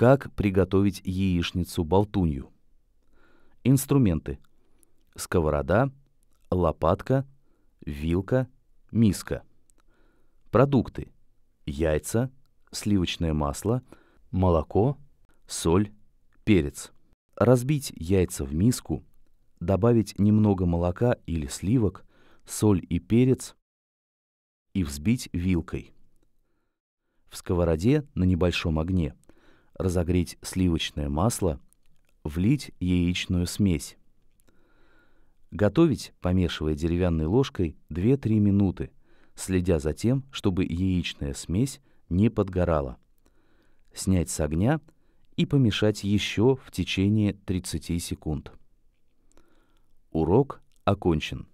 Как приготовить яичницу-болтунью? Инструменты. Сковорода, лопатка, вилка, миска. Продукты. Яйца, сливочное масло, молоко, соль, перец. Разбить яйца в миску, добавить немного молока или сливок, соль и перец и взбить вилкой. В сковороде на небольшом огне разогреть сливочное масло, влить яичную смесь. Готовить, помешивая деревянной ложкой, 2-3 минуты, следя за тем, чтобы яичная смесь не подгорала. Снять с огня и помешать еще в течение 30 секунд. Урок окончен.